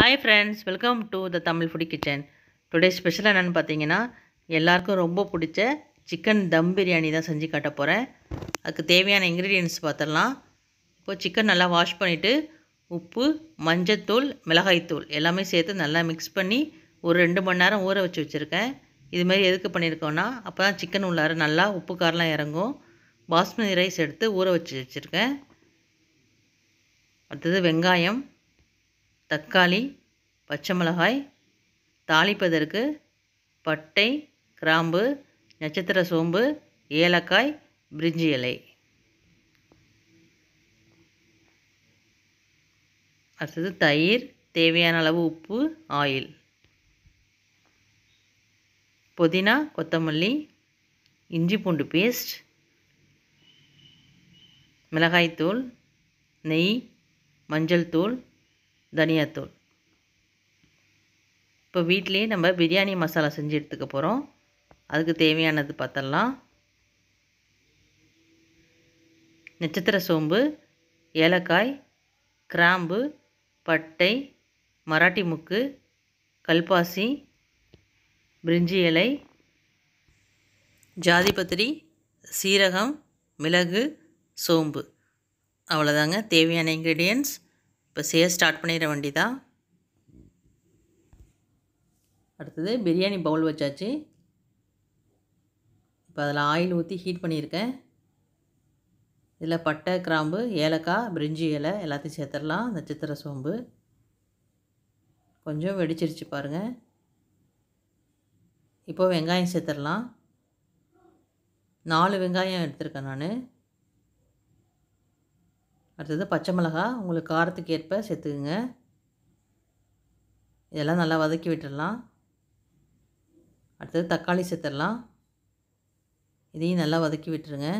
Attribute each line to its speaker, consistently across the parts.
Speaker 1: hi friends welcome to the Tamil foodie kitchen today special என்னென்னு பார்த்தீங்கன்னா எல்லாருக்கும் ரொம்ப பிடிச்ச சிக்கன் தம் பிரியாணி தான் செஞ்சு காட்ட போகிறேன் அதுக்கு தேவையான இன்க்ரீடியன்ட்ஸ் பார்த்துடலாம் இப்போ சிக்கன் நல்லா வாஷ் பண்ணிவிட்டு உப்பு மஞ்சத்தூள் மிளகாய்த்தூள் எல்லாமே சேர்த்து நல்லா மிக்ஸ் பண்ணி ஒரு ரெண்டு மணி நேரம் ஊற வச்சு வச்சுருக்கேன் இதுமாரி எதுக்கு பண்ணியிருக்கோன்னா அப்போ தான் சிக்கன் உள்ளார நல்லா உப்பு காரெலாம் இறங்கும் பாஸ்மதி ரைஸ் எடுத்து ஊற வச்சு வச்சுருக்கேன் அடுத்தது வெங்காயம் தக்காளி பச்சை மிளகாய் தாளிப்பதற்கு பட்டை கிராம்பு நட்சத்திர சோம்பு ஏலக்காய் பிரிஞ்சி இலை அடுத்தது தயிர் தேவையான அளவு உப்பு ஆயில் புதினா கொத்தமல்லி இஞ்சி பூண்டு பேஸ்ட் மிளகாய்த்தூள் நெய் மஞ்சள் தூள் தனியாத்தூள் இப்போ வீட்லேயே நம்ம பிரியாணி மசாலா செஞ்சு எடுத்துக்க போகிறோம் அதுக்கு தேவையானது பார்த்தலாம் நட்சத்திர சோம்பு ஏலக்காய் கிராம்பு பட்டை மராட்டி முக்கு கல்பாசி பிரிஞ்சி இலை ஜாதிபத்திரி சீரகம் மிளகு சோம்பு அவ்வளோதாங்க தேவையான இன்க்ரீடியன்ட்ஸ் இப்போ செய்ய ஸ்டார்ட் வண்டி வேண்டியதா அடுத்தது பிரியாணி பவுல் வச்சாச்சு இப்போ அதில் ஆயில் ஊற்றி ஹீட் பண்ணியிருக்கேன் இதில் பட்டை கிராம்பு ஏலக்காய் பிரிஞ்சி இலை எல்லாத்தையும் சேர்த்துடலாம் அந்த சோம்பு கொஞ்சம் வெடிச்சிருச்சு பாருங்கள் இப்போ வெங்காயம் சேர்த்துடலாம் நாலு வெங்காயம் எடுத்திருக்கேன் நான் அடுத்தது பச்சை மிளகா உங்களுக்கு காரத்துக்கு ஏற்ப சேர்த்துக்குங்க இதெல்லாம் நல்லா வதக்கி விட்டுடலாம் அடுத்தது தக்காளி சேர்த்துடலாம் இதையும் நல்லா வதக்கி விட்டுருங்க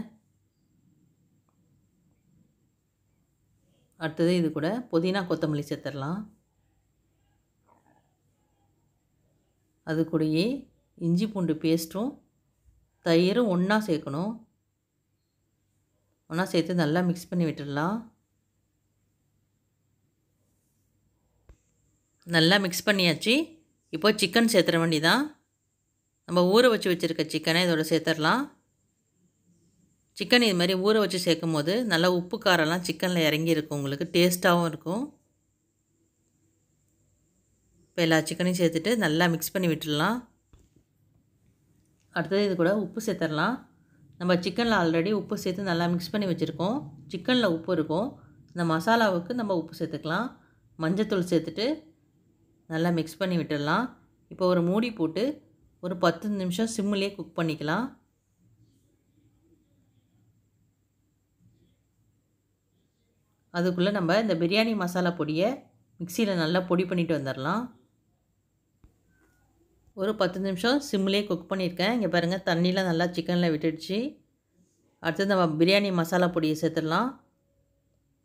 Speaker 1: அடுத்தது இது கூட புதினா கொத்தமல்லி சேர்த்துடலாம் அது கூடயே இஞ்சி பூண்டு பேஸ்ட்டும் தயிரும் ஒன்றா சேர்க்கணும் ஒன்றா சேர்த்து நல்லா மிக்ஸ் பண்ணி விட்டுடலாம் நல்லா மிக்ஸ் பண்ணியாச்சு இப்போ சிக்கன் சேர்த்துற வேண்டி தான் நம்ம ஊற வச்சு வச்சுருக்க சிக்கனை இதோட சேர்த்துடலாம் சிக்கன் இது மாதிரி ஊற வச்சு சேர்க்கும் போது நல்லா உப்பு காரெல்லாம் சிக்கனில் இறங்கி இருக்கும் உங்களுக்கு டேஸ்ட்டாகவும் இருக்கும் இப்போ எல்லா சிக்கனையும் சேர்த்துட்டு நல்லா மிக்ஸ் பண்ணி விட்டுடலாம் அடுத்தது இது கூட உப்பு சேர்த்துடலாம் நம்ம சிக்கனில் ஆல்ரெடி உப்பு சேர்த்து நல்லா மிக்ஸ் பண்ணி வச்சுருக்கோம் சிக்கனில் உப்பு இருக்கும் இந்த மசாலாவுக்கு நம்ம உப்பு சேர்த்துக்கலாம் மஞ்சத்தூள் சேர்த்துட்டு நல்லா மிக்ஸ் பண்ணி விட்டுடலாம் இப்போ ஒரு மூடி போட்டு ஒரு பத்து நிமிஷம் சிம்மிலே குக் பண்ணிக்கலாம் அதுக்குள்ளே நம்ம இந்த பிரியாணி மசாலா பொடியை மிக்சியில் நல்லா பொடி பண்ணிட்டு வந்துடலாம் ஒரு பத்து நிமிஷம் சிம்லேயே குக் பண்ணியிருக்கேன் இங்கே பாருங்கள் தண்ணியெலாம் நல்லா சிக்கனில் விட்டுடுச்சு அடுத்தது நம்ம பிரியாணி மசாலா பொடியை சேர்த்துடலாம்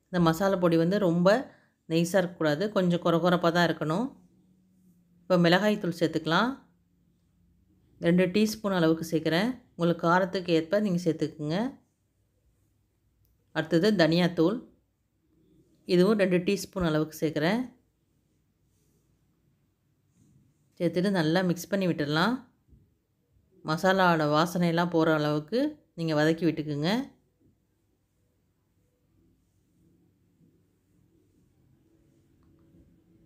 Speaker 1: இந்த மசாலா பொடி வந்து ரொம்ப நெய்ஸாக இருக்கக்கூடாது கொஞ்சம் குறப்பாக தான் இருக்கணும் இப்போ மிளகாய் தூள் சேர்த்துக்கலாம் ரெண்டு டீஸ்பூன் அளவுக்கு சேர்க்குறேன் உங்களுக்கு காரத்துக்கு ஏற்ப நீங்கள் சேர்த்துக்குங்க அடுத்தது தனியாத்தூள் இதுவும் ரெண்டு டீஸ்பூன் அளவுக்கு சேர்க்குறேன் சேர்த்துட்டு நல்லா மிக்ஸ் பண்ணி விட்டுடலாம் மசாலாவோட வாசனையெல்லாம் போகிற அளவுக்கு நீங்கள் வதக்கி விட்டுக்குங்க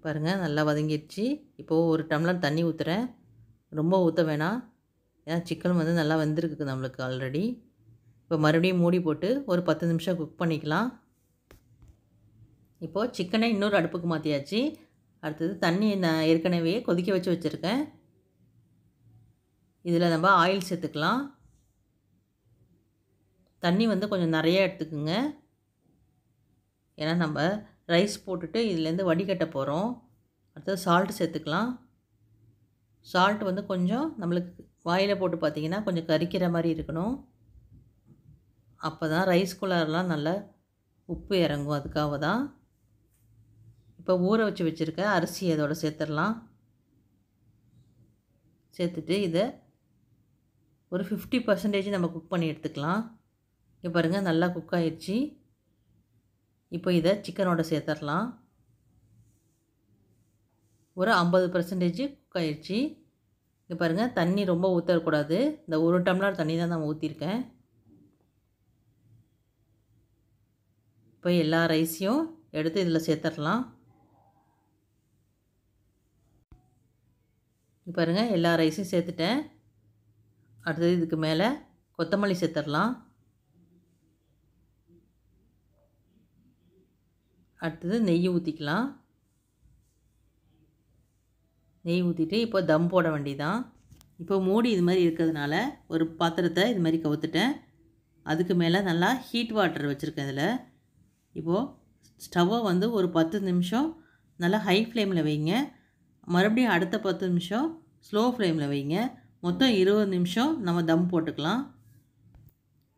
Speaker 1: பாருங்கள் நல்லா வதங்கிடுச்சு இப்போது ஒரு டம்ளர் தண்ணி ஊற்றுறேன் ரொம்ப ஊற்ற வேணாம் ஏன்னா சிக்கன் வந்து நல்லா வெந்திருக்கு நம்மளுக்கு ஆல்ரெடி இப்போ மறுபடியும் மூடி போட்டு ஒரு பத்து நிமிஷம் குக் பண்ணிக்கலாம் இப்போது சிக்கனை இன்னொரு அடுப்புக்கு மாற்றியாச்சு அடுத்தது தண்ணி நான் ஏற்கனவே கொதிக்க வச்சு வச்சுருக்கேன் இதில் நம்ம ஆயில் சேர்த்துக்கலாம் தண்ணி வந்து கொஞ்சம் நிறையா எடுத்துக்குங்க ஏன்னா நம்ம ரைஸ் போட்டுட்டு இதுலேருந்து வடிகட்ட போகிறோம் அடுத்தது சால்ட் சேர்த்துக்கலாம் சால்ட் வந்து கொஞ்சம் நம்மளுக்கு வாயில் போட்டு பார்த்திங்கன்னா கொஞ்சம் கறிக்கிற மாதிரி இருக்கணும் அப்போ தான் ரைஸ் குள்ளாரெலாம் நல்லா உப்பு இறங்கும் அதுக்காக தான் இப்போ ஊற வச்சு வச்சுருக்க அரிசி அதோடு சேர்த்துடலாம் சேர்த்துட்டு இதை ஒரு ஃபிஃப்டி பர்சன்டேஜ் நம்ம குக் பண்ணி எடுத்துக்கலாம் இங்கே பாருங்கள் நல்லா குக் ஆயிடுச்சு இப்போ இதை சிக்கனோட சேர்த்துடலாம் ஒரு ஐம்பது பர்சன்டேஜ் குக் ஆயிடுச்சு இங்கே பாருங்கள் தண்ணி ரொம்ப ஊற்றக்கூடாது இந்த ஒரு டம்ளர் தண்ணி தான் நான் ஊற்றிருக்கேன் இப்போ எல்லா ரைஸையும் எடுத்து இதில் சேர்த்துடலாம் பாருங்கள் எல்லா ரைஸையும் சேர்த்துட்டேன் அடுத்தது இதுக்கு மேலே கொத்தமல்லி சேர்த்துடலாம் அடுத்தது நெய் ஊற்றிக்கலாம் நெய் ஊற்றிட்டு இப்போ தம் போட வேண்டியதான் இப்போ மூடி இது மாதிரி இருக்கிறதுனால ஒரு பாத்திரத்தை இது மாதிரி கவுத்துட்டேன் அதுக்கு மேலே நல்லா ஹீட் வாட்டர் வச்சுருக்கேன் இதில் இப்போது ஸ்டவ்வை வந்து ஒரு பத்து நிமிஷம் நல்லா ஹை ஃப்ளேமில் வைங்க மறுபடியும் அடுத்த பத்து நிமிஷம் ஸ்லோ ஃப்ளேமில் வைங்க மொத்தம் இருபது நிமிஷம் நம்ம தம் போட்டுக்கலாம்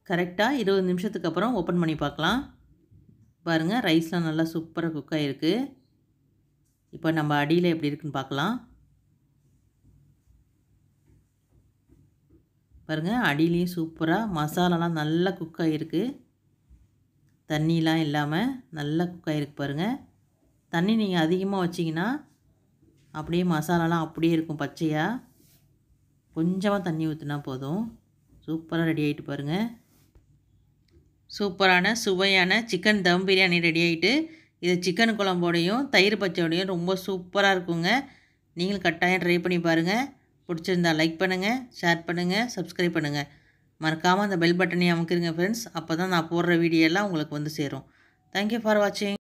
Speaker 1: கரெக்டாக இருபது நிமிஷத்துக்கு அப்புறம் ஓப்பன் பண்ணி பார்க்கலாம் பாருங்கள் ரைஸ்லாம் நல்லா சூப்பராக குக் ஆகிருக்கு இப்போ நம்ம அடியில் எப்படி இருக்குன்னு பார்க்கலாம் பாருங்கள் அடியிலையும் சூப்பராக மசாலாலாம் நல்லா குக் ஆகிருக்கு தண்ணிலாம் இல்லாமல் நல்லா குக் ஆகிருக்கு பாருங்கள் தண்ணி நீங்கள் அதிகமாக வச்சிங்கன்னா அப்படியே மசாலாலாம் அப்படியே இருக்கும் பச்சையாக கொஞ்சமாக தண்ணி ஊற்றினா போதும் சூப்பராக ரெடி ஆகிட்டு பாருங்கள் சூப்பரான சுவையான சிக்கன் தம் பிரியாணி ரெடி ஆகிட்டு இது சிக்கன் குழம்போடையும் தயிர் பச்சையோடையும் ரொம்ப சூப்பராக இருக்குங்க நீங்களும் கட்டாயம் ட்ரை பண்ணி பாருங்கள் பிடிச்சிருந்தா லைக் பண்ணுங்கள் ஷேர் பண்ணுங்கள் சப்ஸ்கிரைப் பண்ணுங்கள் மறக்காமல் அந்த பெல் பட்டனையும் அமுக்கிருங்க ஃப்ரெண்ட்ஸ் அப்போ தான் நான் போடுற வீடியோலாம் உங்களுக்கு வந்து சேரும் தேங்க்யூ ஃபார் வாட்சிங்